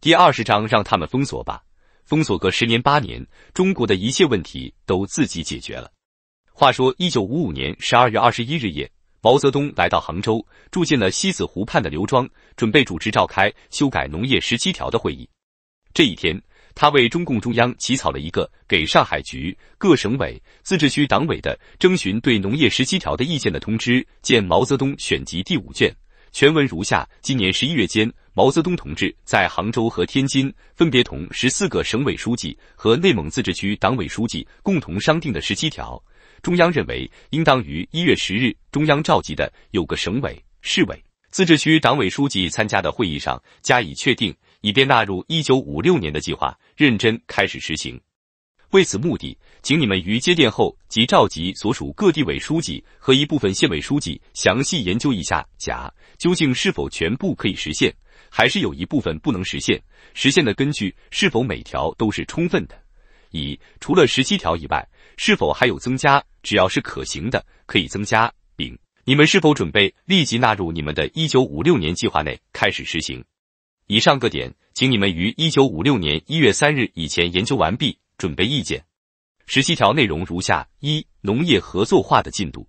第二十章，让他们封锁吧，封锁个十年八年，中国的一切问题都自己解决了。话说，一九五五年十二月二十一日夜，毛泽东来到杭州，住进了西子湖畔的刘庄，准备主持召开修改农业十七条的会议。这一天，他为中共中央起草了一个给上海局、各省委、自治区党委的征询对农业十七条的意见的通知，见《毛泽东选集》第五卷，全文如下：今年十一月间。毛泽东同志在杭州和天津分别同十四个省委书记和内蒙自治区党委书记共同商定的十七条，中央认为应当于一月十日中央召集的有个省委、市委、自治区党委书记参加的会议上加以确定，以便纳入一九五六年的计划，认真开始实行。为此目的，请你们于接电后即召集所属各地委书记和一部分县委书记详细研究一下，甲究竟是否全部可以实现。还是有一部分不能实现，实现的根据是否每条都是充分的？乙除了十七条以外，是否还有增加？只要是可行的，可以增加。丙，你们是否准备立即纳入你们的一九五六年计划内开始实行？以上各点，请你们于一九五六年一月三日以前研究完毕，准备意见。十七条内容如下：一、农业合作化的进度，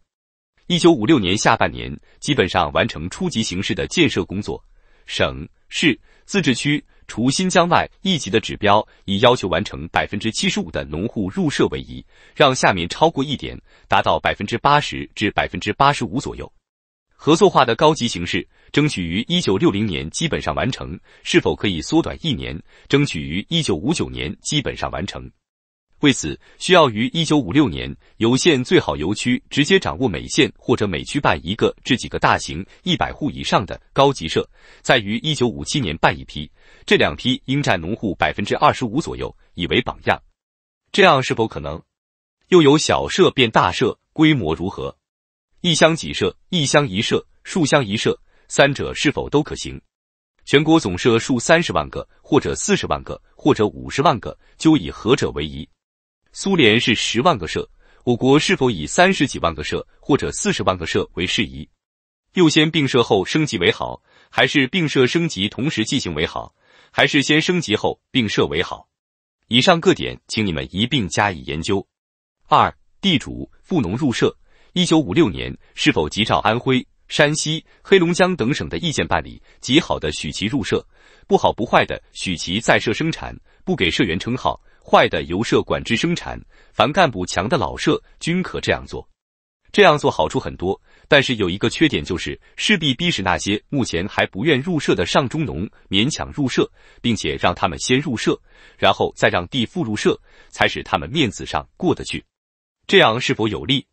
一九五六年下半年基本上完成初级形式的建设工作。省、市、自治区除新疆外，一级的指标以要求完成百分之七十五的农户入社为宜，让下面超过一点，达到百分之八十至百分之八十五左右。合作化的高级形式，争取于一九六零年基本上完成，是否可以缩短一年，争取于一九五九年基本上完成。为此，需要于1956年有县最好油区直接掌握每县或者每区办一个至几个大型一百户以上的高级社，在于1957年办一批，这两批应占农户百分之二十五左右，以为榜样。这样是否可能？又有小社变大社，规模如何？一乡几社、一乡一社、数乡一社，三者是否都可行？全国总社数三十万个，或者四十万个，或者五十万个，究以何者为宜？苏联是十万个社，我国是否以三十几万个社或者四十万个社为适宜？又先并社后升级为好，还是并社升级同时进行为好，还是先升级后并社为好？以上各点，请你们一并加以研究。二地主富农入社，一九五六年是否即照安徽、山西、黑龙江等省的意见办理？极好的，许其入社；不好不坏的，许其在社生产，不给社员称号。坏的由社管制生产，凡干部强的老社均可这样做。这样做好处很多，但是有一个缺点，就是势必逼使那些目前还不愿入社的上中农勉强入社，并且让他们先入社，然后再让地富入社，才使他们面子上过得去。这样是否有利？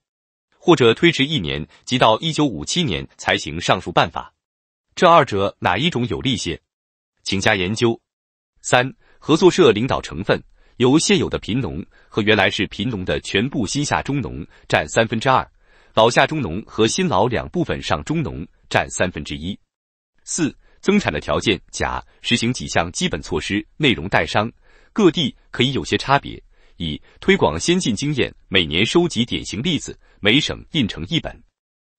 或者推迟一年，即到一九五七年才行上述办法？这二者哪一种有利些？请加研究。三、合作社领导成分。由现有的贫农和原来是贫农的全部新下中农占三分之二，老下中农和新老两部分上中农占三分之一。四增产的条件：甲实行几项基本措施，内容待商，各地可以有些差别；乙推广先进经验，每年收集典型例子，每省印成一本。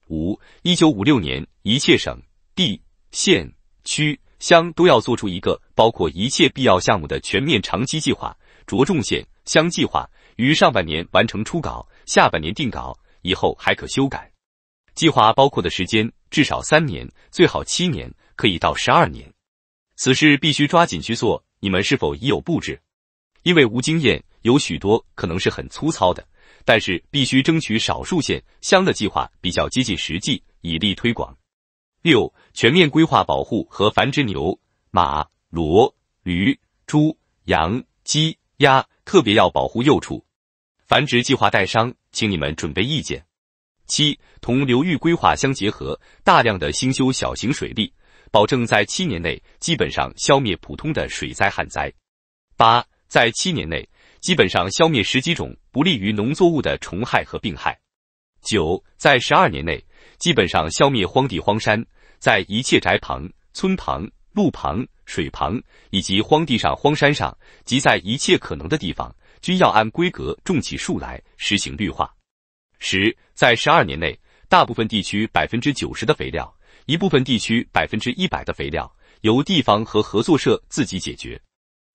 五一九五六年，一切省、地、县、区、乡都要做出一个包括一切必要项目的全面长期计划。着重县乡计划于上半年完成初稿，下半年定稿以后还可修改。计划包括的时间至少三年，最好七年，可以到十二年。此事必须抓紧去做，你们是否已有布置？因为无经验，有许多可能是很粗糙的，但是必须争取少数县乡的计划比较接近实际，以利推广。六、全面规划保护和繁殖牛、马、骡、驴、猪、羊、鸡。鸭特别要保护幼畜，繁殖计划带伤，请你们准备意见。七，同流域规划相结合，大量的兴修小型水利，保证在七年内基本上消灭普通的水灾旱灾。八，在七年内基本上消灭十几种不利于农作物的虫害和病害。九，在十二年内基本上消灭荒地荒山，在一切宅旁、村旁、路旁。水旁以及荒地上、荒山上，即在一切可能的地方，均要按规格种起树来，实行绿化。十，在十二年内，大部分地区百分之九十的肥料，一部分地区百分之一百的肥料，由地方和合作社自己解决。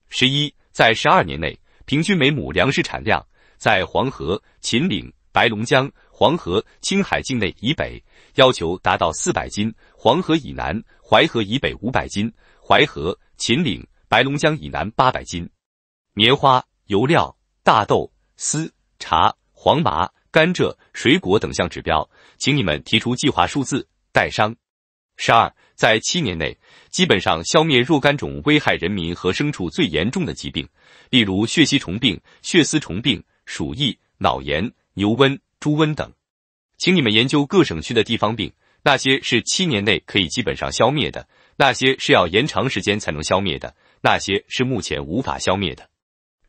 十一，在十二年内，平均每亩粮食产量，在黄河、秦岭、白龙江、黄河、青海境内以北，要求达到四百斤；黄河以南、淮河以北五百斤。淮河、秦岭、白龙江以南八百斤，棉花、油料、大豆、丝、茶、黄麻、甘蔗、水果等项指标，请你们提出计划数字。带商十二，在七年内基本上消灭若干种危害人民和牲畜最严重的疾病，例如血吸虫病、血丝虫病、鼠疫、脑炎、牛瘟、猪瘟等。请你们研究各省区的地方病，那些是七年内可以基本上消灭的。那些是要延长时间才能消灭的，那些是目前无法消灭的。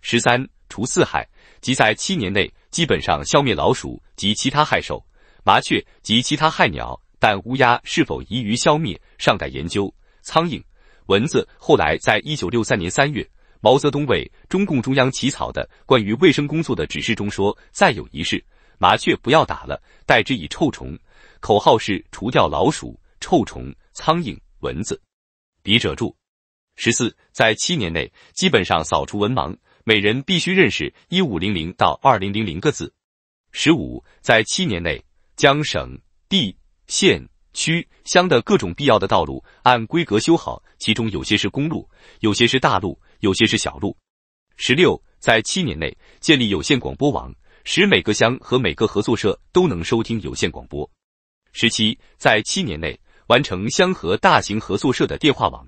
十三除四害，即在七年内基本上消灭老鼠及其他害兽、麻雀及其他害鸟，但乌鸦是否宜于消灭尚待研究。苍蝇、蚊子。后来，在一九六三年三月，毛泽东为中共中央起草的关于卫生工作的指示中说：“再有一事，麻雀不要打了，代之以臭虫。”口号是除掉老鼠、臭虫、苍蝇。文字，笔者注：十四，在七年内基本上扫除文盲，每人必须认识一五零零到二零零零个字。十五，在七年内将省、地、县、区、乡的各种必要的道路按规格修好，其中有些是公路，有些是大路，有些是小路。十六，在七年内建立有线广播网，使每个乡和每个合作社都能收听有线广播。十七，在七年内。完成香河大型合作社的电话网，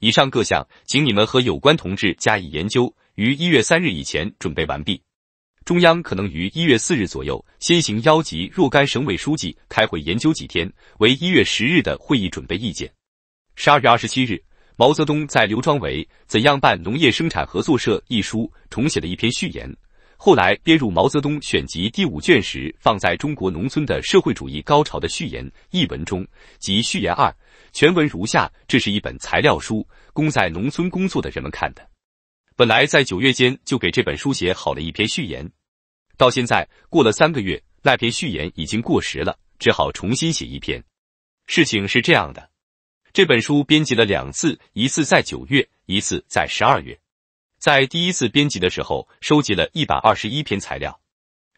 以上各项，请你们和有关同志加以研究，于一月三日以前准备完毕。中央可能于一月四日左右先行邀集若干省委书记开会研究几天，为一月十日的会议准备意见。十二月二十七日，毛泽东在刘庄为《怎样办农业生产合作社》一书重写了一篇序言。后来编入《毛泽东选集》第五卷时，放在《中国农村的社会主义高潮》的序言一文中，即序言二。全文如下：这是一本材料书，供在农村工作的人们看的。本来在九月间就给这本书写好了一篇序言，到现在过了三个月，那篇序言已经过时了，只好重新写一篇。事情是这样的：这本书编辑了两次，一次在九月，一次在十二月。在第一次编辑的时候，收集了一百二十一篇材料，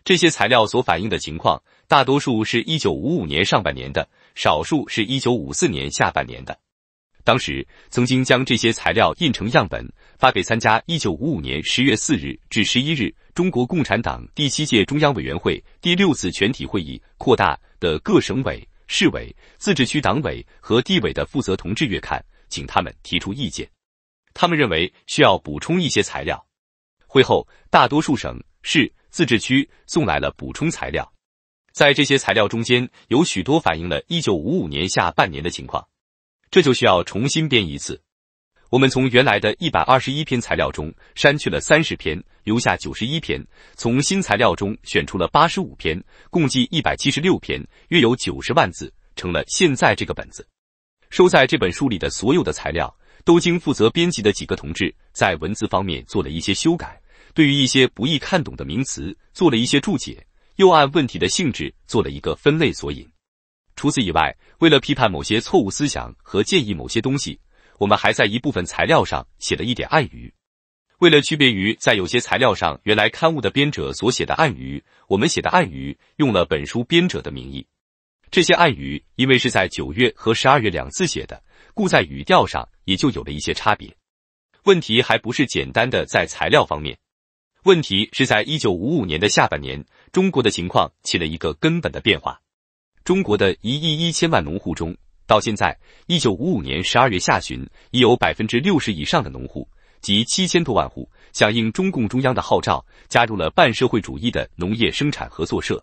这些材料所反映的情况，大多数是一九五五年上半年的，少数是一九五四年下半年的。当时曾经将这些材料印成样本，发给参加一九五五年十月四日至十一日中国共产党第七届中央委员会第六次全体会议扩大的各省委、市委、自治区党委和地委的负责同志阅看，请他们提出意见。他们认为需要补充一些材料。会后，大多数省市自治区送来了补充材料，在这些材料中间有许多反映了一九五五年下半年的情况，这就需要重新编一次。我们从原来的一百二十一篇材料中删去了三十篇，留下九十一篇，从新材料中选出了八十五篇，共计一百七十六篇，约有九十万字，成了现在这个本子。收在这本书里的所有的材料。都经负责编辑的几个同志在文字方面做了一些修改，对于一些不易看懂的名词做了一些注解，又按问题的性质做了一个分类索引。除此以外，为了批判某些错误思想和建议某些东西，我们还在一部分材料上写了一点暗语。为了区别于在有些材料上原来刊物的编者所写的暗语，我们写的暗语用了本书编者的名义。这些暗语因为是在九月和十二月两次写的。在语调上也就有了一些差别。问题还不是简单的在材料方面，问题是在一九五五年的下半年，中国的情况起了一个根本的变化。中国的一亿一千万农户中，到现在一九五五年十二月下旬，已有百分之六十以上的农户及七千多万户响应中共中央的号召，加入了半社会主义的农业生产合作社。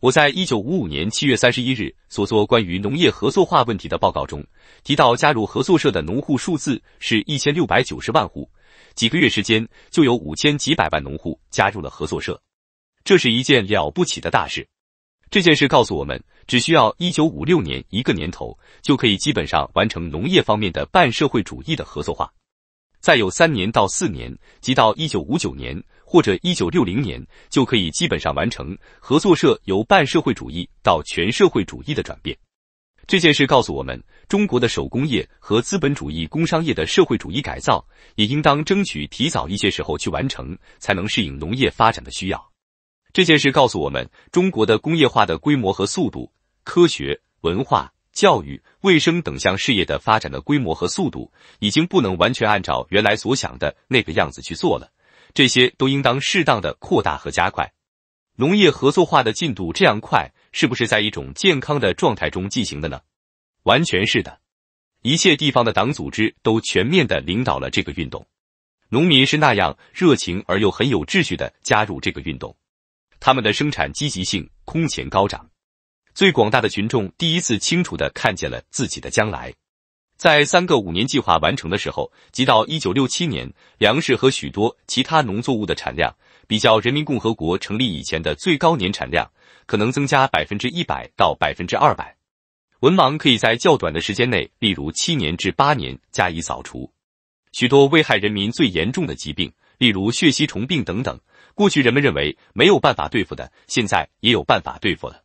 我在一九五五年七月三十一日所做关于农业合作化问题的报告中，提到加入合作社的农户数字是一千六百九十万户，几个月时间就有五千几百万农户加入了合作社，这是一件了不起的大事。这件事告诉我们，只需要一九五六年一个年头，就可以基本上完成农业方面的半社会主义的合作化，再有三年到四年，即到一九五九年。或者一九六零年就可以基本上完成合作社由半社会主义到全社会主义的转变。这件事告诉我们，中国的手工业和资本主义工商业的社会主义改造也应当争取提早一些时候去完成，才能适应农业发展的需要。这件事告诉我们，中国的工业化的规模和速度、科学文化教育卫生等项事业的发展的规模和速度，已经不能完全按照原来所想的那个样子去做了。这些都应当适当的扩大和加快农业合作化的进度。这样快，是不是在一种健康的状态中进行的呢？完全是的。一切地方的党组织都全面的领导了这个运动，农民是那样热情而又很有秩序的加入这个运动，他们的生产积极性空前高涨，最广大的群众第一次清楚的看见了自己的将来。在三个五年计划完成的时候，即到一九六七年，粮食和许多其他农作物的产量，比较人民共和国成立以前的最高年产量，可能增加百分之一百到百分之二百。文盲可以在较短的时间内，例如七年至八年，加以扫除。许多危害人民最严重的疾病，例如血吸虫病等等，过去人们认为没有办法对付的，现在也有办法对付了。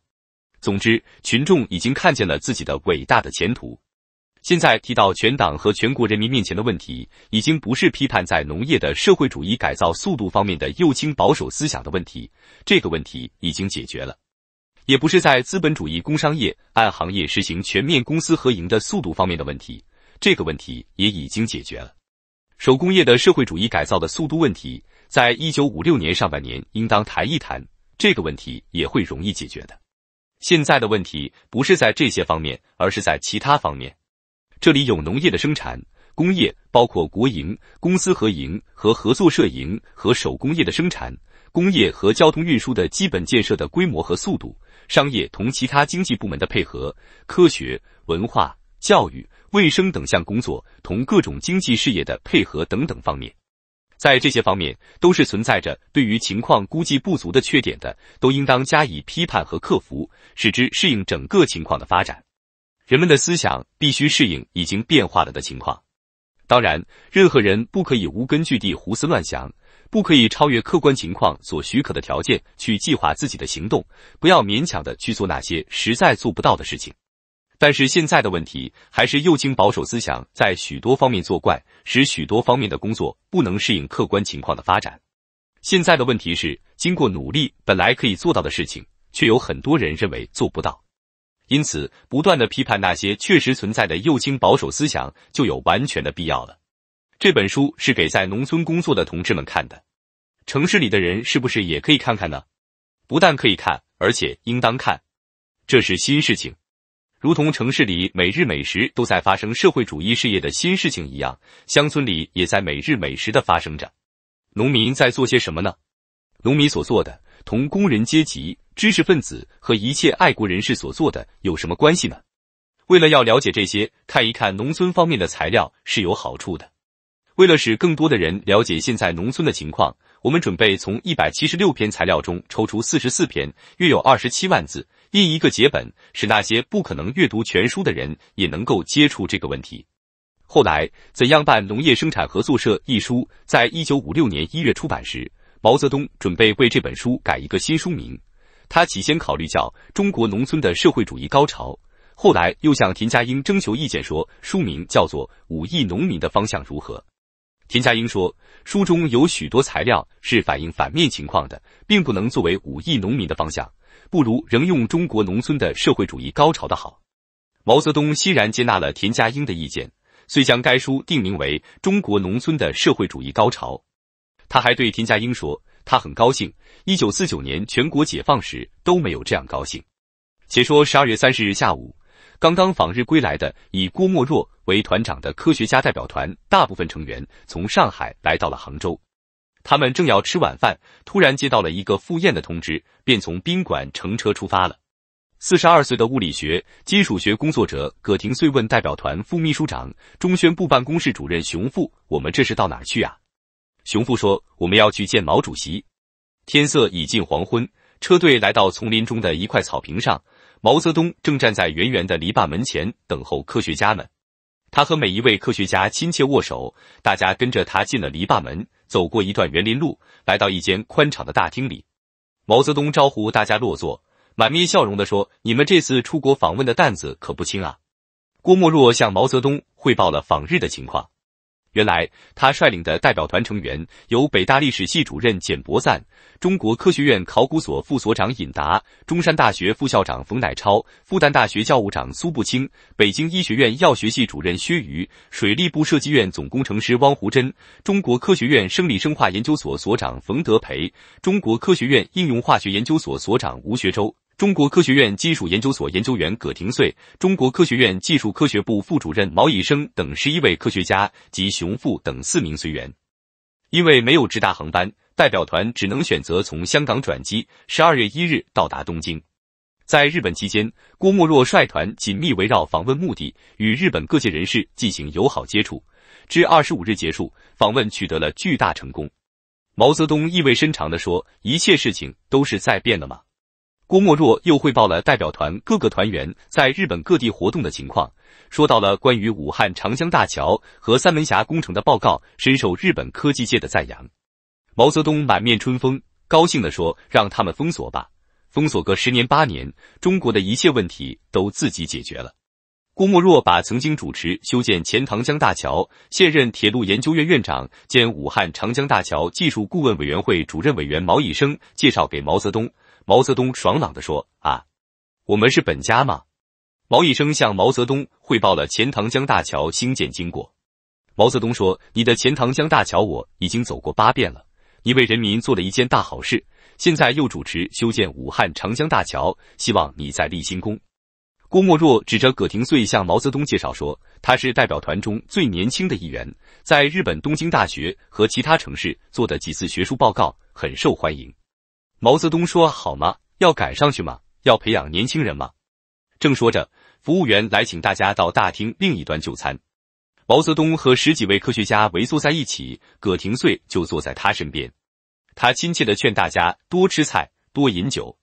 总之，群众已经看见了自己的伟大的前途。现在提到全党和全国人民面前的问题，已经不是批判在农业的社会主义改造速度方面的右倾保守思想的问题，这个问题已经解决了；也不是在资本主义工商业按行业实行全面公私合营的速度方面的问题，这个问题也已经解决了。手工业的社会主义改造的速度问题，在一九五六年上半年应当谈一谈，这个问题也会容易解决的。现在的问题不是在这些方面，而是在其他方面。这里有农业的生产，工业包括国营、公司合营和合作社营和手工业的生产，工业和交通运输的基本建设的规模和速度，商业同其他经济部门的配合，科学、文化、教育、卫生等项工作同各种经济事业的配合等等方面，在这些方面都是存在着对于情况估计不足的缺点的，都应当加以批判和克服，使之适应整个情况的发展。人们的思想必须适应已经变化了的情况。当然，任何人不可以无根据地胡思乱想，不可以超越客观情况所许可的条件去计划自己的行动，不要勉强的去做那些实在做不到的事情。但是现在的问题还是右倾保守思想在许多方面作怪，使许多方面的工作不能适应客观情况的发展。现在的问题是，经过努力本来可以做到的事情，却有很多人认为做不到。因此，不断的批判那些确实存在的右倾保守思想，就有完全的必要了。这本书是给在农村工作的同志们看的，城市里的人是不是也可以看看呢？不但可以看，而且应当看。这是新事情，如同城市里每日每时都在发生社会主义事业的新事情一样，乡村里也在每日每时的发生着。农民在做些什么呢？农民所做的。同工人阶级、知识分子和一切爱国人士所做的有什么关系呢？为了要了解这些，看一看农村方面的材料是有好处的。为了使更多的人了解现在农村的情况，我们准备从一百七十六篇材料中抽出四十四篇，约有二十七万字，印一个节本，使那些不可能阅读全书的人也能够接触这个问题。后来，《怎样办农业生产合作社》一书在一九五六年一月出版时。毛泽东准备为这本书改一个新书名，他起先考虑叫《中国农村的社会主义高潮》，后来又向田家英征求意见，说书名叫做《五亿农民的方向》如何？田家英说，书中有许多材料是反映反面情况的，并不能作为五亿农民的方向，不如仍用《中国农村的社会主义高潮》的好。毛泽东欣然接纳了田家英的意见，遂将该书定名为《中国农村的社会主义高潮》。他还对田家英说：“他很高兴，一九四九年全国解放时都没有这样高兴。”且说十二月三十日下午，刚刚访日归来的以郭沫若为团长的科学家代表团，大部分成员从上海来到了杭州。他们正要吃晚饭，突然接到了一个赴宴的通知，便从宾馆乘车出发了。四十二岁的物理学、金属学工作者葛廷穗问代表团副秘书长、中宣部办公室主任熊富：“我们这是到哪去啊？”熊父说：“我们要去见毛主席。”天色已近黄昏，车队来到丛林中的一块草坪上。毛泽东正站在圆圆的篱笆门前等候科学家们。他和每一位科学家亲切握手，大家跟着他进了篱笆门，走过一段园林路，来到一间宽敞的大厅里。毛泽东招呼大家落座，满面笑容的说：“你们这次出国访问的担子可不轻啊。”郭沫若向毛泽东汇报了访日的情况。原来，他率领的代表团成员有北大历史系主任简伯赞、中国科学院考古所副所长尹达、中山大学副校长冯乃超、复旦大学教务长苏步青、北京医学院药学系主任薛瑜、水利部设计院总工程师汪胡桢、中国科学院生理生化研究所所长冯德培、中国科学院应用化学研究所所长吴学周。中国科学院金属研究所研究员葛廷穗、中国科学院技术科学部副主任毛以生等十一位科学家及熊富等四名随员，因为没有直达航班，代表团只能选择从香港转机。十二月一日到达东京。在日本期间，郭沫若率团紧密围绕访问目的，与日本各界人士进行友好接触。至二十五日结束，访问取得了巨大成功。毛泽东意味深长的说：“一切事情都是在变的吗？”郭沫若又汇报了代表团各个团员在日本各地活动的情况，说到了关于武汉长江大桥和三门峡工程的报告，深受日本科技界的赞扬。毛泽东满面春风，高兴地说：“让他们封锁吧，封锁个十年八年，中国的一切问题都自己解决了。”郭沫若把曾经主持修建钱塘江大桥、现任铁路研究院院长兼武汉长江大桥技术顾问委员会主任委员毛以生介绍给毛泽东。毛泽东爽朗地说：“啊，我们是本家吗？”毛以生向毛泽东汇报了钱塘江大桥兴建经过。毛泽东说：“你的钱塘江大桥我已经走过八遍了，你为人民做了一件大好事。现在又主持修建武汉长江大桥，希望你再立新功。”郭沫若指着葛廷穗向毛泽东介绍说：“他是代表团中最年轻的一员，在日本东京大学和其他城市做的几次学术报告很受欢迎。”毛泽东说：“好吗？要赶上去吗？要培养年轻人吗？”正说着，服务员来请大家到大厅另一端就餐。毛泽东和十几位科学家围坐在一起，葛廷穗就坐在他身边。他亲切地劝大家多吃菜，多饮酒。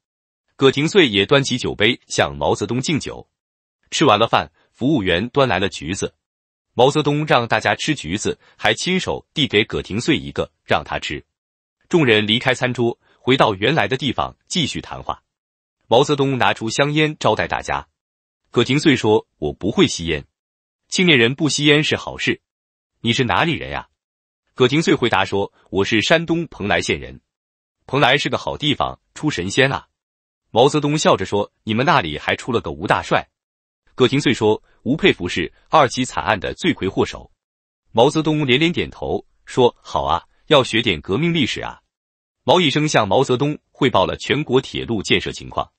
葛廷穗也端起酒杯向毛泽东敬酒。吃完了饭，服务员端来了橘子。毛泽东让大家吃橘子，还亲手递给葛廷穗一个，让他吃。众人离开餐桌。回到原来的地方继续谈话。毛泽东拿出香烟招待大家。葛廷穗说：“我不会吸烟，青年人不吸烟是好事。”你是哪里人呀？葛廷穗回答说：“我是山东蓬莱县人。蓬莱是个好地方，出神仙啊。”毛泽东笑着说：“你们那里还出了个吴大帅？”葛廷穗说：“吴佩孚是二起惨案的罪魁祸首。”毛泽东连连点头说：“好啊，要学点革命历史啊。”毛医生向毛泽东汇报了全国铁路建设情况。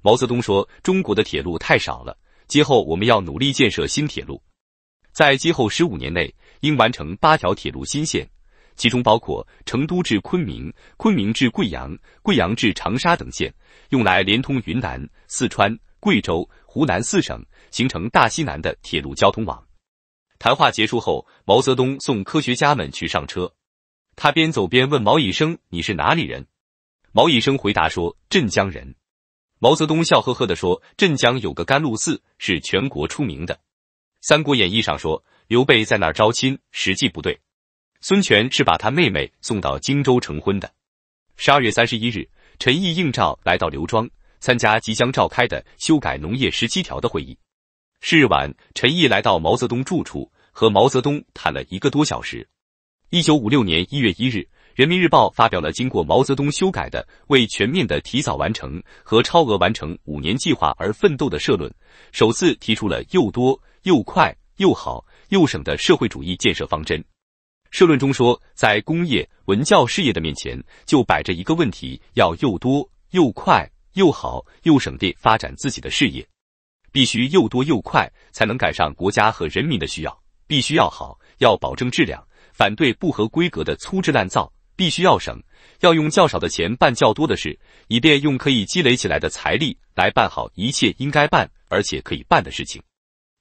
毛泽东说：“中国的铁路太少了，今后我们要努力建设新铁路。在今后十五年内，应完成八条铁路新线，其中包括成都至昆明、昆明至贵阳、贵阳至长沙等线，用来连通云南、四川、贵州、湖南四省，形成大西南的铁路交通网。”谈话结束后，毛泽东送科学家们去上车。他边走边问毛以生：“你是哪里人？”毛以生回答说：“镇江人。”毛泽东笑呵呵地说：“镇江有个甘露寺，是全国出名的。《三国演义》上说刘备在那儿招亲，实际不对。孙权是把他妹妹送到荆州成婚的。”十二月三十一日，陈毅应召来到刘庄，参加即将召开的修改农业十七条的会议。是日晚，陈毅来到毛泽东住处，和毛泽东谈了一个多小时。一九五六年一月一日，《人民日报》发表了经过毛泽东修改的《为全面的提早完成和超额完成五年计划而奋斗》的社论，首次提出了“又多又快又好又省”的社会主义建设方针。社论中说，在工业、文教事业的面前，就摆着一个问题：要又多又快又好又省地发展自己的事业，必须又多又快，才能赶上国家和人民的需要；必须要好，要保证质量。反对不合规格的粗制滥造，必须要省，要用较少的钱办较多的事，以便用可以积累起来的财力来办好一切应该办而且可以办的事情。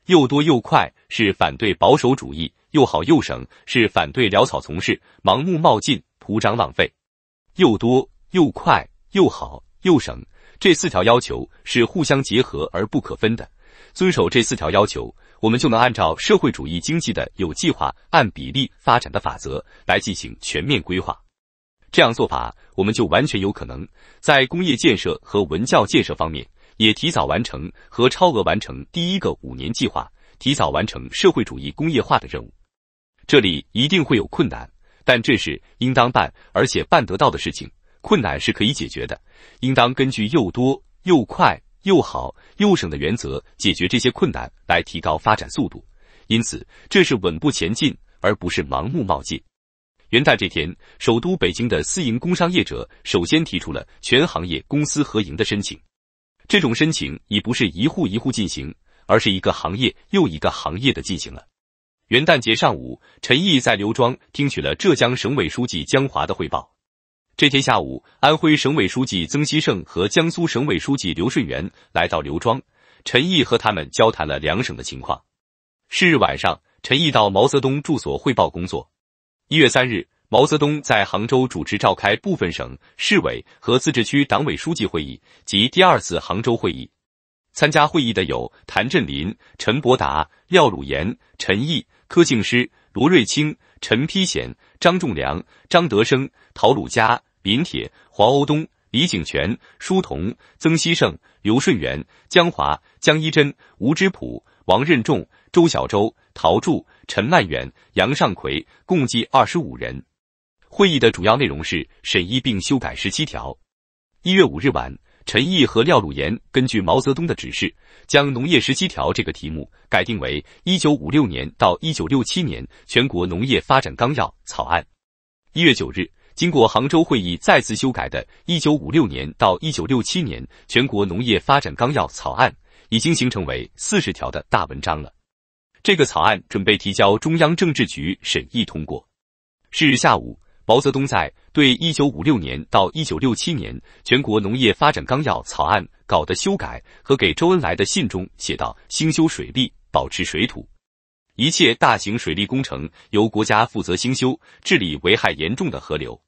又多又快是反对保守主义，又好又省是反对潦草从事、盲目冒进、铺张浪费。又多又快又好又省这四条要求是互相结合而不可分的。遵守这四条要求。我们就能按照社会主义经济的有计划、按比例发展的法则来进行全面规划。这样做法，我们就完全有可能在工业建设和文教建设方面也提早完成和超额完成第一个五年计划，提早完成社会主义工业化的任务。这里一定会有困难，但这是应当办而且办得到的事情。困难是可以解决的，应当根据又多又快。又好又省的原则，解决这些困难，来提高发展速度。因此，这是稳步前进，而不是盲目冒进。元旦这天，首都北京的私营工商业者首先提出了全行业公私合营的申请。这种申请已不是一户一户进行，而是一个行业又一个行业的进行了。元旦节上午，陈毅在刘庄听取了浙江省委书记江华的汇报。这天下午，安徽省委书记曾希圣和江苏省委书记刘顺元来到刘庄，陈毅和他们交谈了两省的情况。是日晚上，陈毅到毛泽东住所汇报工作。一月三日，毛泽东在杭州主持召开部分省市委和自治区党委书记会议及第二次杭州会议。参加会议的有谭震林、陈伯达、廖鲁炎、陈毅、柯敬诗、罗瑞卿、陈丕显、张仲良、张德生、陶鲁笳。林铁、黄欧东、李景泉、舒同、曾希圣、刘顺元、江华、江一珍、吴之普、王任重、周小舟、陶铸、陈曼远、杨尚奎，共计二十五人。会议的主要内容是审议并修改十七条。一月五日晚，陈毅和廖鲁言根据毛泽东的指示，将农业十七条这个题目改定为《一九五六年到一九六七年全国农业发展纲要草案》。一月九日。经过杭州会议再次修改的《一九五六年到一九六七年全国农业发展纲要草案》已经形成为四十条的大文章了。这个草案准备提交中央政治局审议通过。是日下午，毛泽东在对《一九五六年到一九六七年全国农业发展纲要草案》搞的修改和给周恩来的信中写道：“兴修水利，保持水土，一切大型水利工程由国家负责兴修，治理危害严重的河流。”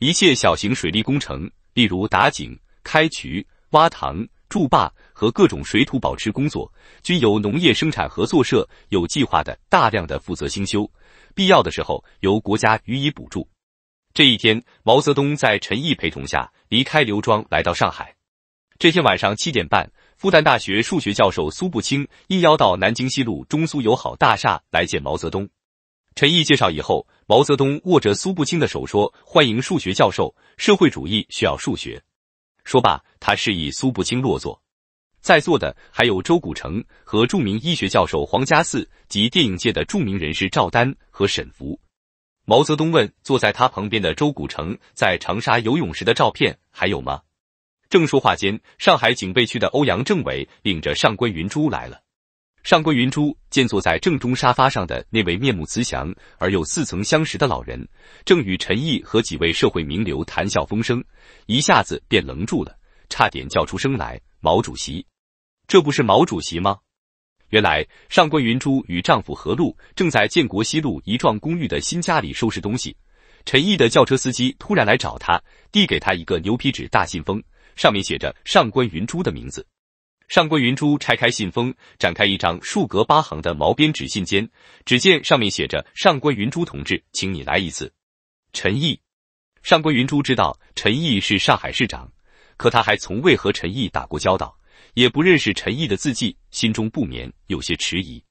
一切小型水利工程，例如打井、开渠、挖塘、筑坝和各种水土保持工作，均由农业生产合作社有计划的大量的负责兴修，必要的时候由国家予以补助。这一天，毛泽东在陈毅陪同下离开刘庄，来到上海。这天晚上七点半，复旦大学数学教授苏步青应邀到南京西路中苏友好大厦来见毛泽东。陈毅介绍以后，毛泽东握着苏步青的手说：“欢迎数学教授，社会主义需要数学。”说罢，他示意苏步青落座。在座的还有周古城和著名医学教授黄家驷及电影界的著名人士赵丹和沈福。毛泽东问坐在他旁边的周古城：“在长沙游泳时的照片还有吗？”正说话间，上海警备区的欧阳政委领着上官云珠来了。上官云珠见坐在正中沙发上的那位面目慈祥而又似曾相识的老人，正与陈毅和几位社会名流谈笑风生，一下子便愣住了，差点叫出声来。毛主席，这不是毛主席吗？原来上官云珠与丈夫何路正在建国西路一幢公寓的新家里收拾东西，陈毅的轿车司机突然来找他，递给他一个牛皮纸大信封，上面写着上官云珠的名字。上官云珠拆开信封，展开一张竖格八行的毛边纸信笺，只见上面写着：“上官云珠同志，请你来一次。”陈毅。上官云珠知道陈毅是上海市长，可他还从未和陈毅打过交道，也不认识陈毅的字迹，心中不免有些迟疑。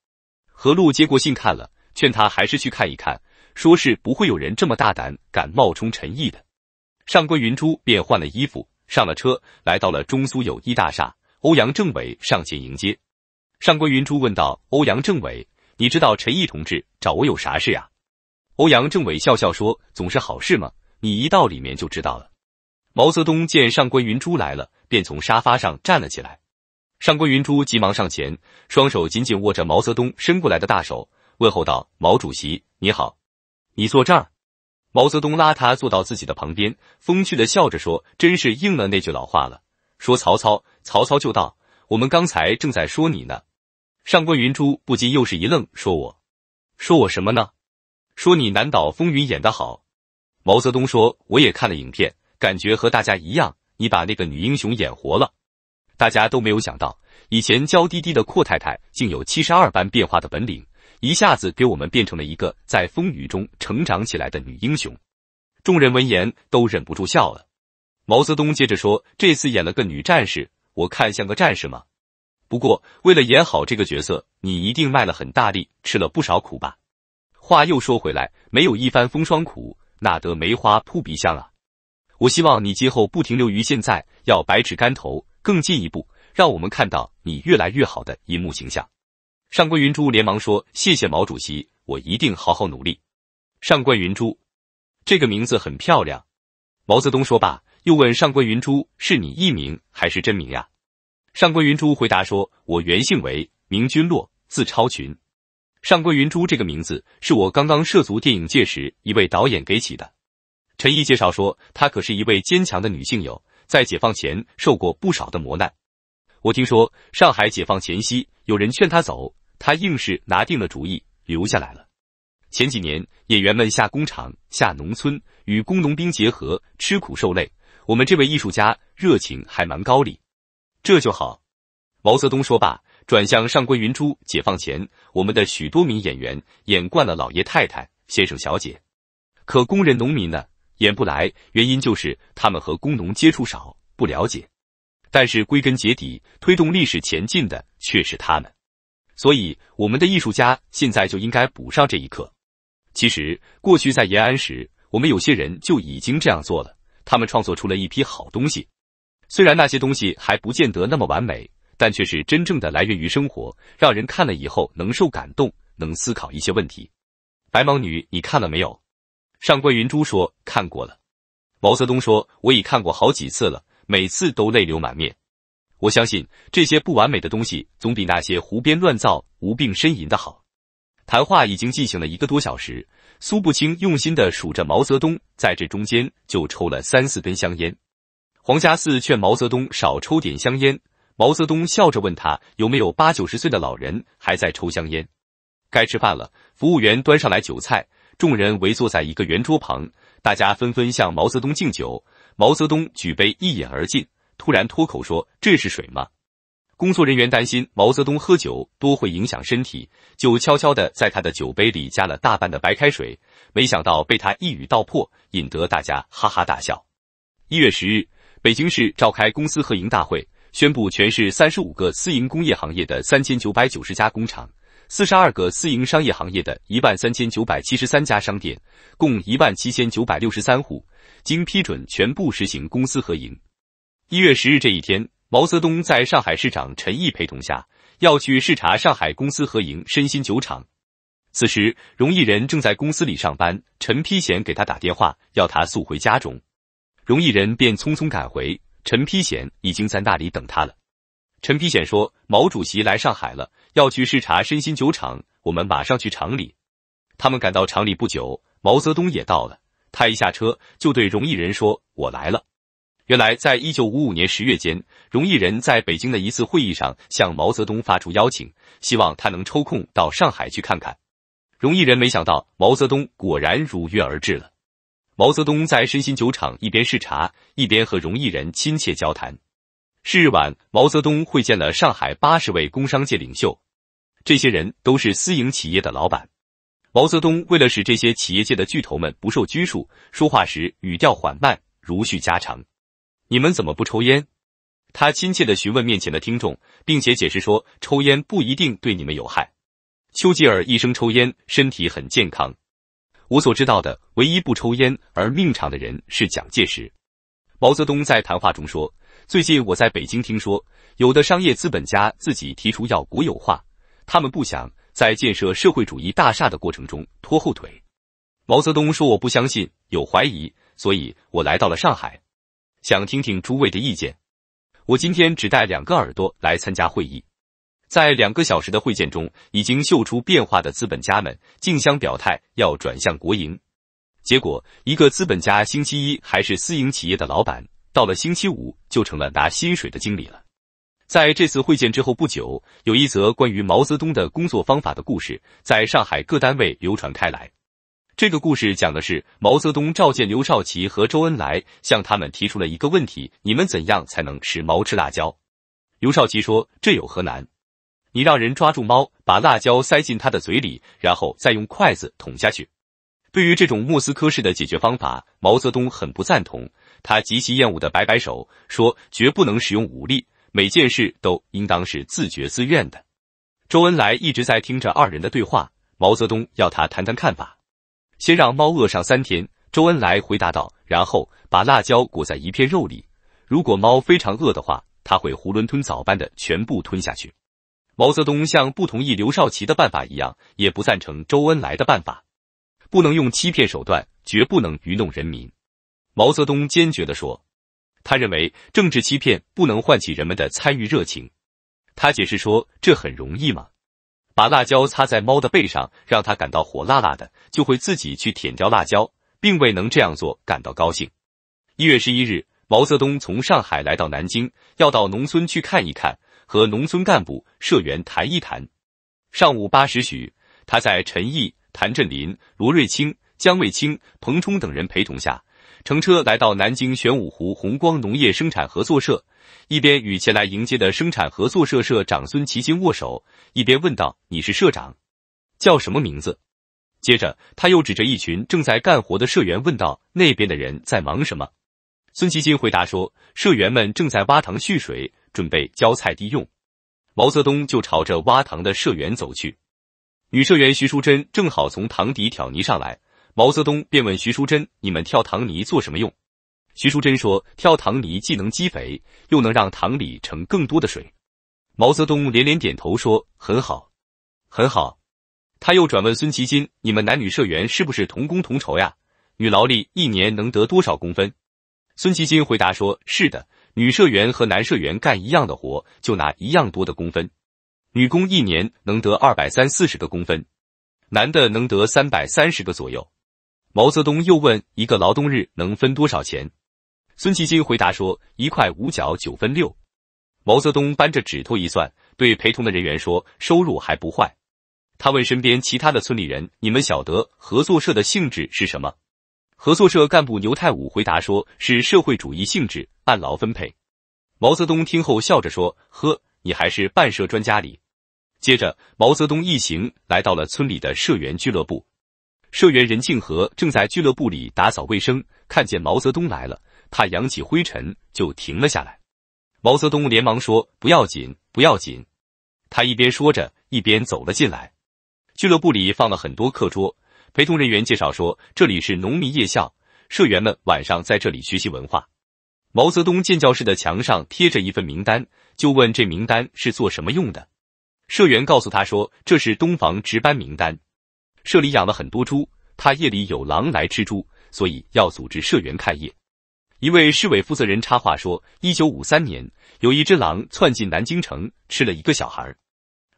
何璐接过信看了，劝他还是去看一看，说是不会有人这么大胆敢冒充陈毅的。上官云珠便换了衣服，上了车，来到了中苏友谊大厦。欧阳政委上前迎接，上官云珠问道：“欧阳政委，你知道陈毅同志找我有啥事啊？”欧阳政委笑笑说：“总是好事嘛，你一到里面就知道了。”毛泽东见上官云珠来了，便从沙发上站了起来。上官云珠急忙上前，双手紧紧握着毛泽东伸过来的大手，问候道：“毛主席，你好，你坐这儿。”毛泽东拉他坐到自己的旁边，风趣的笑着说：“真是应了那句老话了，说曹操。”曹操就道：“我们刚才正在说你呢。”上官云珠不禁又是一愣，说：“我说我什么呢？说你难倒风云演得好。”毛泽东说：“我也看了影片，感觉和大家一样，你把那个女英雄演活了。大家都没有想到，以前娇滴滴的阔太太，竟有七十二般变化的本领，一下子给我们变成了一个在风雨中成长起来的女英雄。”众人闻言都忍不住笑了。毛泽东接着说：“这次演了个女战士。”我看像个战士吗？不过为了演好这个角色，你一定卖了很大力，吃了不少苦吧？话又说回来，没有一番风霜苦，哪得梅花扑鼻香啊？我希望你今后不停留于现在，要百尺竿头更进一步，让我们看到你越来越好的银幕形象。上官云珠连忙说：“谢谢毛主席，我一定好好努力。”上官云珠这个名字很漂亮。毛泽东说罢。又问上官云珠：“是你艺名还是真名呀？”上官云珠回答说：“我原姓为名君洛，字超群。”上官云珠这个名字是我刚刚涉足电影界时一位导演给起的。陈毅介绍说：“她可是一位坚强的女性友，在解放前受过不少的磨难。我听说上海解放前夕，有人劝她走，她硬是拿定了主意留下来了。前几年，演员们下工厂、下农村，与工农兵结合，吃苦受累。”我们这位艺术家热情还蛮高哩，这就好。毛泽东说罢，转向上官云珠。解放前，我们的许多名演员演惯了老爷太太、先生小姐，可工人农民呢，演不来。原因就是他们和工农接触少，不了解。但是归根结底，推动历史前进的却是他们。所以，我们的艺术家现在就应该补上这一课。其实，过去在延安时，我们有些人就已经这样做了。他们创作出了一批好东西，虽然那些东西还不见得那么完美，但却是真正的来源于生活，让人看了以后能受感动，能思考一些问题。白毛女，你看了没有？上官云珠说看过了。毛泽东说，我已看过好几次了，每次都泪流满面。我相信这些不完美的东西，总比那些胡编乱造、无病呻吟的好。谈话已经进行了一个多小时，苏步青用心的数着毛泽东在这中间就抽了三四根香烟。黄家驷劝毛泽东少抽点香烟，毛泽东笑着问他有没有八九十岁的老人还在抽香烟。该吃饭了，服务员端上来酒菜，众人围坐在一个圆桌旁，大家纷纷向毛泽东敬酒，毛泽东举杯一饮而尽，突然脱口说：“这是水吗？”工作人员担心毛泽东喝酒多会影响身体，就悄悄的在他的酒杯里加了大半的白开水。没想到被他一语道破，引得大家哈哈大笑。一月十日，北京市召开公司合营大会，宣布全市三十五个私营工业行业的三千九百九十家工厂，四十二个私营商业行业的一万三千九百七十三家商店，共一万七千九百六十三户，经批准全部实行公司合营。一月十日这一天。毛泽东在上海市长陈毅陪同下，要去视察上海公司合营身心酒厂。此时，荣毅仁正在公司里上班，陈丕显给他打电话，要他速回家中。荣毅仁便匆匆赶回，陈丕显已经在那里等他了。陈丕显说：“毛主席来上海了，要去视察身心酒厂，我们马上去厂里。”他们赶到厂里不久，毛泽东也到了。他一下车就对荣毅仁说：“我来了。”原来，在一九五五年十月间，荣毅人在北京的一次会议上向毛泽东发出邀请，希望他能抽空到上海去看看。荣毅人没想到，毛泽东果然如约而至了。毛泽东在身心酒厂一边视察，一边和荣毅人亲切交谈。是日晚，毛泽东会见了上海八十位工商界领袖，这些人都是私营企业的老板。毛泽东为了使这些企业界的巨头们不受拘束，说话时语调缓慢，如叙家常。你们怎么不抽烟？他亲切的询问面前的听众，并且解释说，抽烟不一定对你们有害。丘吉尔一生抽烟，身体很健康。我所知道的唯一不抽烟而命长的人是蒋介石。毛泽东在谈话中说：“最近我在北京听说，有的商业资本家自己提出要国有化，他们不想在建设社会主义大厦的过程中拖后腿。”毛泽东说：“我不相信，有怀疑，所以我来到了上海。”想听听诸位的意见。我今天只带两个耳朵来参加会议。在两个小时的会见中，已经嗅出变化的资本家们竞相表态要转向国营。结果，一个资本家星期一还是私营企业的老板，到了星期五就成了拿薪水的经理了。在这次会见之后不久，有一则关于毛泽东的工作方法的故事在上海各单位流传开来。这个故事讲的是毛泽东召见刘少奇和周恩来，向他们提出了一个问题：你们怎样才能使猫吃辣椒？刘少奇说：“这有何难？你让人抓住猫，把辣椒塞进它的嘴里，然后再用筷子捅下去。”对于这种莫斯科式的解决方法，毛泽东很不赞同，他极其厌恶的摆摆手说：“绝不能使用武力，每件事都应当是自觉自愿的。”周恩来一直在听着二人的对话，毛泽东要他谈谈看法。先让猫饿上三天，周恩来回答道。然后把辣椒裹在一片肉里，如果猫非常饿的话，它会囫囵吞枣般的全部吞下去。毛泽东像不同意刘少奇的办法一样，也不赞成周恩来的办法。不能用欺骗手段，绝不能愚弄人民。毛泽东坚决的说，他认为政治欺骗不能唤起人们的参与热情。他解释说，这很容易吗？把辣椒擦在猫的背上，让它感到火辣辣的，就会自己去舔掉辣椒，并为能这样做感到高兴。一月十一日，毛泽东从上海来到南京，要到农村去看一看，和农村干部、社员谈一谈。上午八时许，他在陈毅、谭震林、罗瑞卿、江卫青、彭冲等人陪同下。乘车来到南京玄武湖红光农业生产合作社，一边与前来迎接的生产合作社社长孙其金握手，一边问道：“你是社长，叫什么名字？”接着他又指着一群正在干活的社员问道：“那边的人在忙什么？”孙其金回答说：“社员们正在挖塘蓄水，准备浇菜地用。”毛泽东就朝着挖塘的社员走去。女社员徐淑珍正好从塘底挑泥上来。毛泽东便问徐淑珍：“你们跳塘泥做什么用？”徐淑珍说：“跳塘泥既能积肥，又能让塘里盛更多的水。”毛泽东连连点头说：“很好，很好。”他又转问孙其金：“你们男女社员是不是同工同酬呀？女劳力一年能得多少工分？”孙其金回答说：“是的，女社员和男社员干一样的活，就拿一样多的工分。女工一年能得二百三四十个工分，男的能得三百三十个左右。”毛泽东又问一个劳动日能分多少钱？孙其金回答说一块五角九分六。毛泽东扳着指头一算，对陪同的人员说收入还不坏。他问身边其他的村里人：“你们晓得合作社的性质是什么？”合作社干部牛太武回答说：“是社会主义性质，按劳分配。”毛泽东听后笑着说：“呵，你还是办社专家哩。”接着，毛泽东一行来到了村里的社员俱乐部。社员任庆和正在俱乐部里打扫卫生，看见毛泽东来了，怕扬起灰尘，就停了下来。毛泽东连忙说：“不要紧，不要紧。”他一边说着，一边走了进来。俱乐部里放了很多课桌，陪同人员介绍说：“这里是农民夜校，社员们晚上在这里学习文化。”毛泽东见教室的墙上贴着一份名单，就问：“这名单是做什么用的？”社员告诉他说：“这是东房值班名单。”社里养了很多猪，他夜里有狼来吃猪，所以要组织社员看夜。一位市委负责人插话说：“一九五三年，有一只狼窜进南京城，吃了一个小孩。”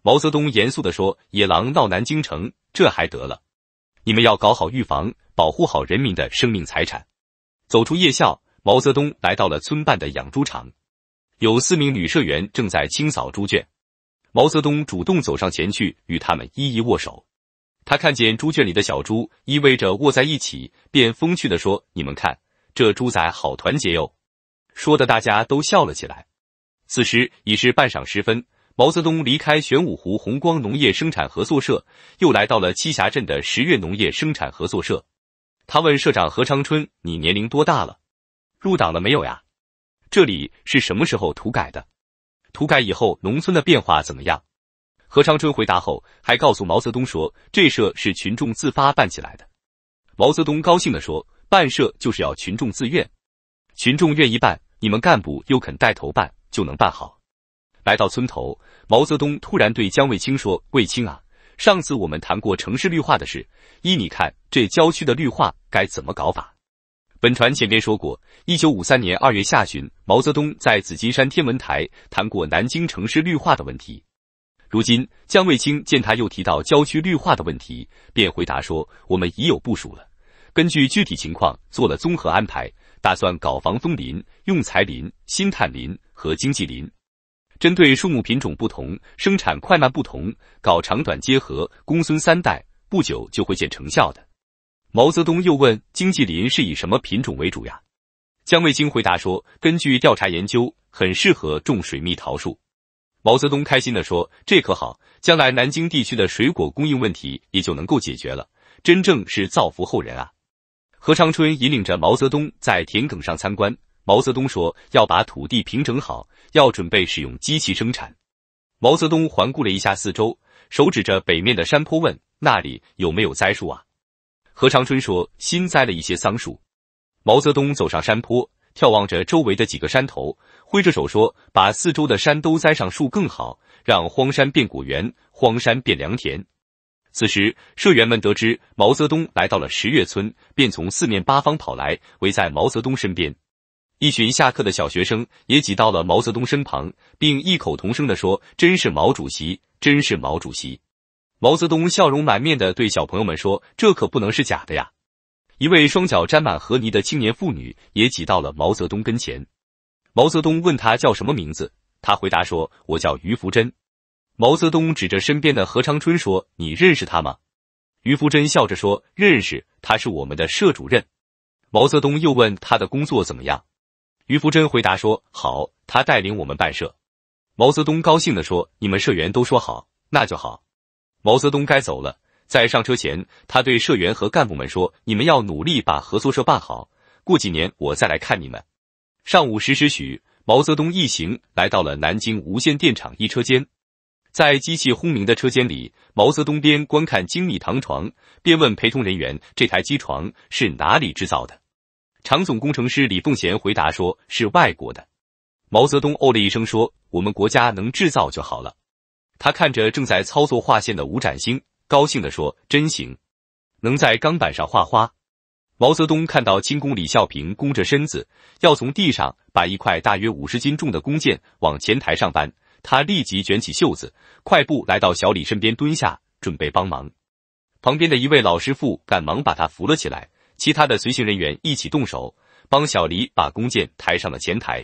毛泽东严肃地说：“野狼闹南京城，这还得了？你们要搞好预防，保护好人民的生命财产。”走出夜校，毛泽东来到了村办的养猪场，有四名女社员正在清扫猪圈，毛泽东主动走上前去与他们一一握手。他看见猪圈里的小猪依偎着卧在一起，便风趣的说：“你们看，这猪仔好团结哟。”说的大家都笑了起来。此时已是半晌时分，毛泽东离开玄武湖红光农业生产合作社，又来到了栖霞镇的十月农业生产合作社。他问社长何长春：“你年龄多大了？入党了没有呀？这里是什么时候土改的？土改以后农村的变化怎么样？”何长春回答后，还告诉毛泽东说：“这社是群众自发办起来的。”毛泽东高兴地说：“办社就是要群众自愿，群众愿意办，你们干部又肯带头办，就能办好。”来到村头，毛泽东突然对江卫青说：“卫青啊，上次我们谈过城市绿化的事，依你看，这郊区的绿化该怎么搞法？”本传前边说过，一九五三年二月下旬，毛泽东在紫金山天文台谈过南京城市绿化的问题。如今，姜卫青见他又提到郊区绿化的问题，便回答说：“我们已有部署了，根据具体情况做了综合安排，打算搞防风林、用材林、薪炭林和经济林。针对树木品种不同，生产快慢不同，搞长短结合，公孙三代，不久就会见成效的。”毛泽东又问：“经济林是以什么品种为主呀？”姜卫青回答说：“根据调查研究，很适合种水蜜桃树。”毛泽东开心的说：“这可好，将来南京地区的水果供应问题也就能够解决了，真正是造福后人啊！”何长春引领着毛泽东在田埂上参观。毛泽东说：“要把土地平整好，要准备使用机器生产。”毛泽东环顾了一下四周，手指着北面的山坡问：“那里有没有栽树啊？”何长春说：“新栽了一些桑树。”毛泽东走上山坡。眺望着周围的几个山头，挥着手说：“把四周的山都栽上树更好，让荒山变果园，荒山变良田。”此时，社员们得知毛泽东来到了十月村，便从四面八方跑来，围在毛泽东身边。一群下课的小学生也挤到了毛泽东身旁，并异口同声地说：“真是毛主席，真是毛主席！”毛泽东笑容满面地对小朋友们说：“这可不能是假的呀！”一位双脚沾满河泥的青年妇女也挤到了毛泽东跟前。毛泽东问他叫什么名字，他回答说：“我叫于福珍。”毛泽东指着身边的何长春说：“你认识他吗？”于福珍笑着说：“认识，他是我们的社主任。”毛泽东又问他的工作怎么样，于福珍回答说：“好，他带领我们办社。”毛泽东高兴的说：“你们社员都说好，那就好。”毛泽东该走了。在上车前，他对社员和干部们说：“你们要努力把合作社办好，过几年我再来看你们。”上午十时许，毛泽东一行来到了南京无线电厂一车间，在机器轰鸣的车间里，毛泽东边观看精密镗床，边问陪同人员：“这台机床是哪里制造的？”厂总工程师李凤贤回答说：“是外国的。”毛泽东哦了一声说：“我们国家能制造就好了。”他看着正在操作划线的吴展兴。高兴地说：“真行，能在钢板上画花。”毛泽东看到轻功李孝平弓着身子，要从地上把一块大约五十斤重的弓箭往前台上搬，他立即卷起袖子，快步来到小李身边蹲下，准备帮忙。旁边的一位老师傅赶忙把他扶了起来，其他的随行人员一起动手，帮小李把弓箭抬上了前台。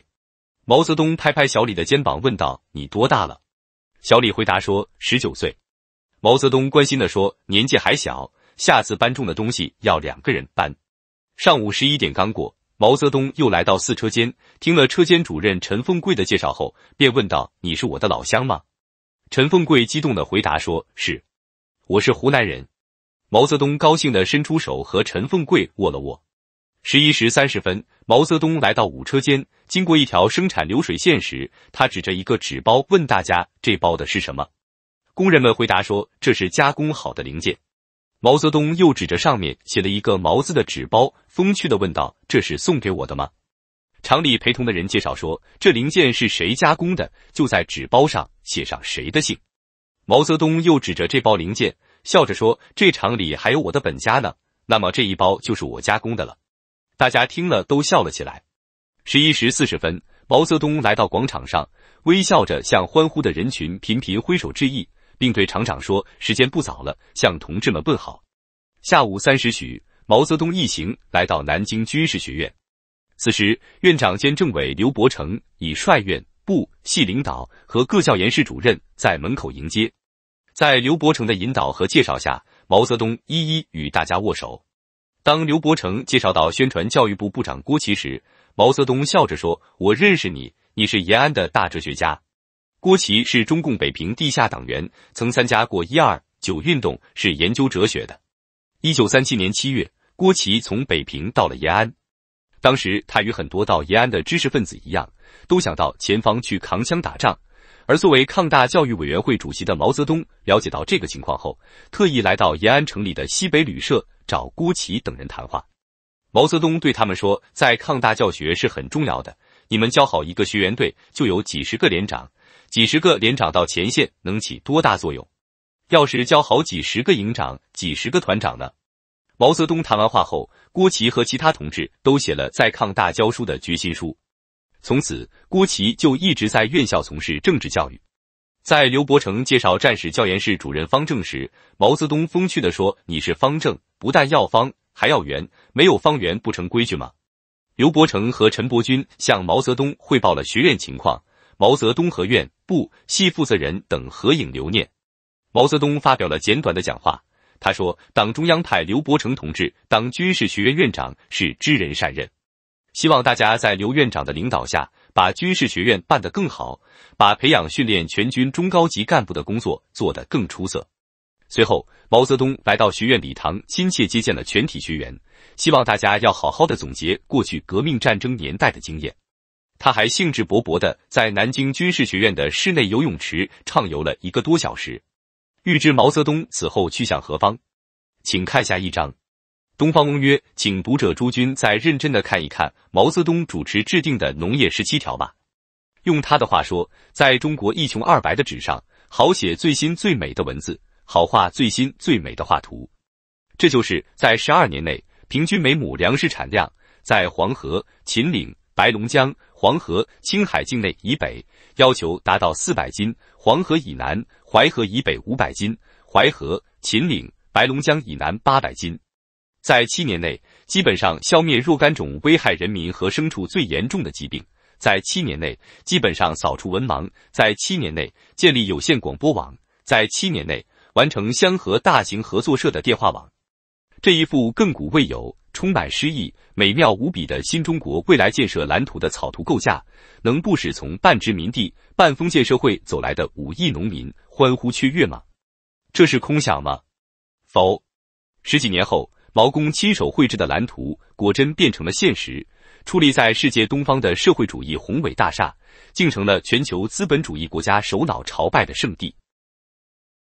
毛泽东拍拍小李的肩膀，问道：“你多大了？”小李回答说：“十九岁。”毛泽东关心的说：“年纪还小，下次搬重的东西要两个人搬。”上午十一点刚过，毛泽东又来到四车间，听了车间主任陈凤贵的介绍后，便问道：“你是我的老乡吗？”陈凤贵激动的回答说：“是，我是湖南人。”毛泽东高兴的伸出手和陈凤贵握了握。十一时三十分，毛泽东来到五车间，经过一条生产流水线时，他指着一个纸包问大家：“这包的是什么？”工人们回答说：“这是加工好的零件。”毛泽东又指着上面写了一个“毛”字的纸包，风趣的问道：“这是送给我的吗？”厂里陪同的人介绍说：“这零件是谁加工的，就在纸包上写上谁的姓。”毛泽东又指着这包零件，笑着说：“这厂里还有我的本家呢，那么这一包就是我加工的了。”大家听了都笑了起来。十一时四十分，毛泽东来到广场上，微笑着向欢呼的人群频频挥手致意。并对厂长说：“时间不早了，向同志们问好。”下午三时许，毛泽东一行来到南京军事学院。此时，院长兼政委刘伯承已率院部系领导和各教研室主任在门口迎接。在刘伯承的引导和介绍下，毛泽东一一与大家握手。当刘伯承介绍到宣传教育部部长郭琦时，毛泽东笑着说：“我认识你，你是延安的大哲学家。”郭琦是中共北平地下党员，曾参加过一二九运动，是研究哲学的。一九三七年七月，郭琦从北平到了延安。当时他与很多到延安的知识分子一样，都想到前方去扛枪打仗。而作为抗大教育委员会主席的毛泽东了解到这个情况后，特意来到延安城里的西北旅社找郭琦等人谈话。毛泽东对他们说：“在抗大教学是很重要的，你们教好一个学员队，就有几十个连长。”几十个连长到前线能起多大作用？要是教好几十个营长、几十个团长呢？毛泽东谈完话后，郭启和其他同志都写了在抗大教书的决心书。从此，郭启就一直在院校从事政治教育。在刘伯承介绍战史教研室主任方正时，毛泽东风趣的说：“你是方正，不但要方，还要圆，没有方圆不成规矩吗？”刘伯承和陈伯钧向毛泽东汇报了学院情况。毛泽东和院部系负责人等合影留念。毛泽东发表了简短的讲话，他说：“党中央派刘伯承同志当军事学院院长是知人善任，希望大家在刘院长的领导下，把军事学院办得更好，把培养训练全军中高级干部的工作做得更出色。”随后，毛泽东来到学院礼堂，亲切接见了全体学员，希望大家要好好的总结过去革命战争年代的经验。他还兴致勃勃的在南京军事学院的室内游泳池畅游了一个多小时。欲知毛泽东此后去向何方，请看下一章。东方翁曰：“请读者诸君再认真的看一看毛泽东主持制定的农业十七条吧。”用他的话说：“在中国一穷二白的纸上，好写最新最美的文字，好画最新最美的画图。”这就是在十二年内，平均每亩粮食产量在黄河、秦岭、白龙江。黄河、青海境内以北要求达到四百斤，黄河以南、淮河以北五百斤，淮河、秦岭、白龙江以南八百斤。在七年内，基本上消灭若干种危害人民和牲畜最严重的疾病；在七年内，基本上扫除文盲；在七年内，建立有线广播网；在七年内，完成香河大型合作社的电话网。这一幅亘古未有、充满诗意、美妙无比的新中国未来建设蓝图的草图构架，能不使从半殖民地半封建社会走来的五亿农民欢呼雀跃吗？这是空想吗？否。十几年后，毛公亲手绘制的蓝图果真变成了现实，矗立在世界东方的社会主义宏伟大厦，竟成了全球资本主义国家首脑朝拜的圣地。